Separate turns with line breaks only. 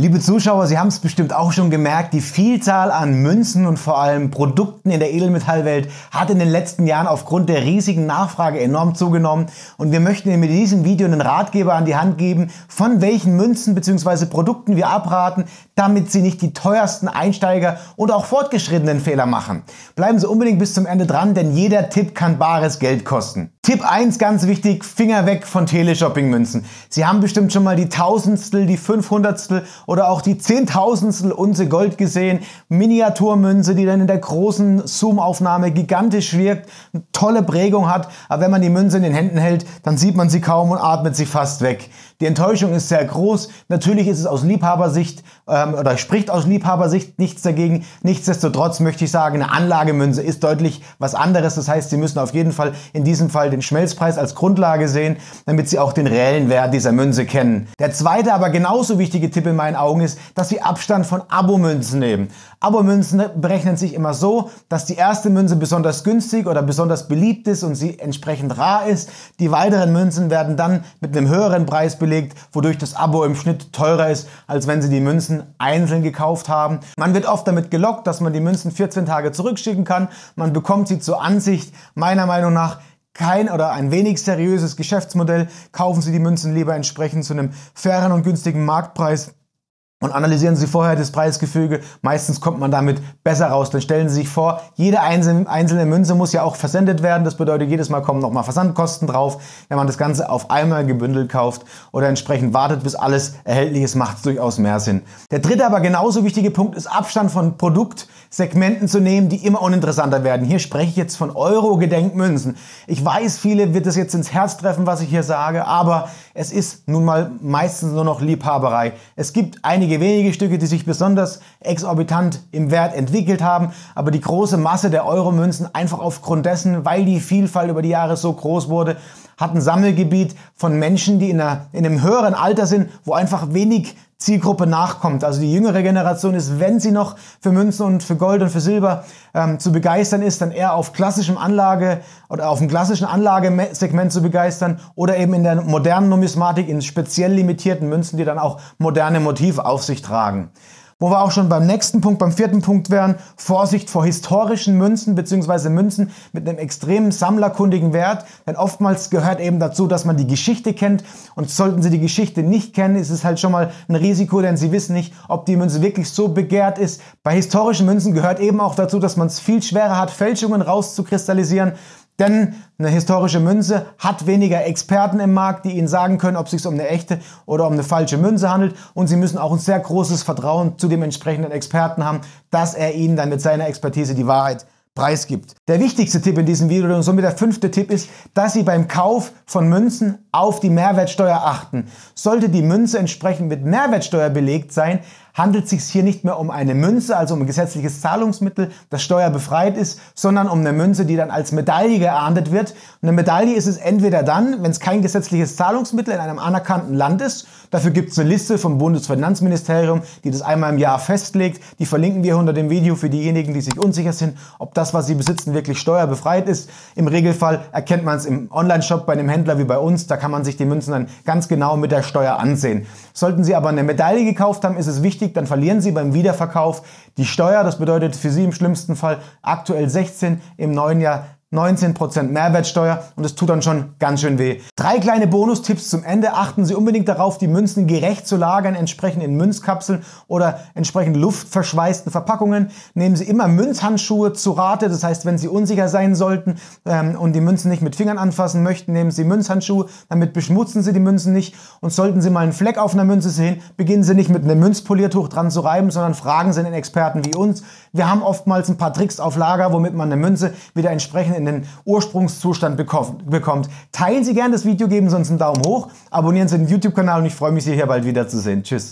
Liebe Zuschauer, Sie haben es bestimmt auch schon gemerkt, die Vielzahl an Münzen und vor allem Produkten in der Edelmetallwelt hat in den letzten Jahren aufgrund der riesigen Nachfrage enorm zugenommen und wir möchten Ihnen mit diesem Video einen Ratgeber an die Hand geben, von welchen Münzen bzw. Produkten wir abraten, damit Sie nicht die teuersten Einsteiger und auch fortgeschrittenen Fehler machen. Bleiben Sie unbedingt bis zum Ende dran, denn jeder Tipp kann bares Geld kosten. Tipp 1, ganz wichtig, Finger weg von Teleshopping-Münzen. Sie haben bestimmt schon mal die Tausendstel, die Fünfhundertstel oder auch die Zehntausendstel Unze Gold gesehen. Miniaturmünze, die dann in der großen Zoom-Aufnahme gigantisch wirkt, eine tolle Prägung hat, aber wenn man die Münze in den Händen hält, dann sieht man sie kaum und atmet sie fast weg. Die Enttäuschung ist sehr groß. Natürlich ist es aus Liebhabersicht ähm, oder spricht aus Liebhabersicht nichts dagegen. Nichtsdestotrotz möchte ich sagen, eine Anlagemünze ist deutlich was anderes. Das heißt, Sie müssen auf jeden Fall in diesem Fall mal den Schmelzpreis als Grundlage sehen, damit Sie auch den reellen Wert dieser Münze kennen. Der zweite, aber genauso wichtige Tipp in meinen Augen ist, dass Sie Abstand von Abo-Münzen nehmen. Abo-Münzen berechnen sich immer so, dass die erste Münze besonders günstig oder besonders beliebt ist und sie entsprechend rar ist. Die weiteren Münzen werden dann mit einem höheren Preis belegt, wodurch das Abo im Schnitt teurer ist, als wenn Sie die Münzen einzeln gekauft haben. Man wird oft damit gelockt, dass man die Münzen 14 Tage zurückschicken kann. Man bekommt sie zur Ansicht. Meiner Meinung nach kein oder ein wenig seriöses Geschäftsmodell, kaufen Sie die Münzen lieber entsprechend zu einem fairen und günstigen Marktpreis und analysieren Sie vorher das Preisgefüge. Meistens kommt man damit besser raus. Dann stellen Sie sich vor, jede einzelne Münze muss ja auch versendet werden. Das bedeutet, jedes Mal kommen nochmal Versandkosten drauf. Wenn man das Ganze auf einmal gebündelt kauft oder entsprechend wartet, bis alles erhältlich ist, macht es durchaus mehr Sinn. Der dritte, aber genauso wichtige Punkt ist, Abstand von Produktsegmenten zu nehmen, die immer uninteressanter werden. Hier spreche ich jetzt von Euro-Gedenkmünzen. Ich weiß, viele wird es jetzt ins Herz treffen, was ich hier sage, aber es ist nun mal meistens nur noch Liebhaberei. Es gibt einige einige wenige Stücke, die sich besonders exorbitant im Wert entwickelt haben, aber die große Masse der Euro-Münzen einfach aufgrund dessen, weil die Vielfalt über die Jahre so groß wurde, hat ein Sammelgebiet von Menschen, die in, einer, in einem höheren Alter sind, wo einfach wenig Zielgruppe nachkommt. Also die jüngere Generation ist, wenn sie noch für Münzen und für Gold und für Silber ähm, zu begeistern ist, dann eher auf klassischem Anlage oder auf dem klassischen Anlagesegment zu begeistern oder eben in der modernen Numismatik in speziell limitierten Münzen, die dann auch moderne Motive auf sich tragen. Wo wir auch schon beim nächsten Punkt, beim vierten Punkt wären, Vorsicht vor historischen Münzen bzw. Münzen mit einem extremen sammlerkundigen Wert, denn oftmals gehört eben dazu, dass man die Geschichte kennt und sollten Sie die Geschichte nicht kennen, ist es halt schon mal ein Risiko, denn Sie wissen nicht, ob die Münze wirklich so begehrt ist. Bei historischen Münzen gehört eben auch dazu, dass man es viel schwerer hat, Fälschungen rauszukristallisieren denn eine historische Münze hat weniger Experten im Markt, die Ihnen sagen können, ob es sich um eine echte oder um eine falsche Münze handelt. Und Sie müssen auch ein sehr großes Vertrauen zu dem entsprechenden Experten haben, dass er Ihnen dann mit seiner Expertise die Wahrheit preisgibt. Der wichtigste Tipp in diesem Video und somit der fünfte Tipp ist, dass Sie beim Kauf von Münzen auf die Mehrwertsteuer achten. Sollte die Münze entsprechend mit Mehrwertsteuer belegt sein, handelt es sich hier nicht mehr um eine Münze, also um ein gesetzliches Zahlungsmittel, das steuerbefreit ist, sondern um eine Münze, die dann als Medaille geahndet wird. eine Medaille ist es entweder dann, wenn es kein gesetzliches Zahlungsmittel in einem anerkannten Land ist. Dafür gibt es eine Liste vom Bundesfinanzministerium, die das einmal im Jahr festlegt. Die verlinken wir unter dem Video für diejenigen, die sich unsicher sind, ob das, was sie besitzen, wirklich steuerbefreit ist. Im Regelfall erkennt man es im Onlineshop bei einem Händler wie bei uns. Da kann man sich die Münzen dann ganz genau mit der Steuer ansehen. Sollten Sie aber eine Medaille gekauft haben, ist es wichtig, dann verlieren Sie beim Wiederverkauf die Steuer. Das bedeutet für Sie im schlimmsten Fall aktuell 16, im neuen Jahr 19% Mehrwertsteuer und es tut dann schon ganz schön weh. Drei kleine Bonustipps zum Ende. Achten Sie unbedingt darauf, die Münzen gerecht zu lagern, entsprechend in Münzkapseln oder entsprechend luftverschweißten Verpackungen. Nehmen Sie immer Münzhandschuhe zu Rate, das heißt, wenn Sie unsicher sein sollten ähm, und die Münzen nicht mit Fingern anfassen möchten, nehmen Sie Münzhandschuhe, damit beschmutzen Sie die Münzen nicht und sollten Sie mal einen Fleck auf einer Münze sehen, beginnen Sie nicht mit einem Münzpoliertuch dran zu reiben, sondern fragen Sie einen Experten wie uns. Wir haben oftmals ein paar Tricks auf Lager, womit man eine Münze wieder entsprechend in in den Ursprungszustand bekommt. Teilen Sie gerne das Video, geben Sie uns einen Daumen hoch, abonnieren Sie den YouTube-Kanal und ich freue mich, Sie hier bald wieder zu sehen. Tschüss.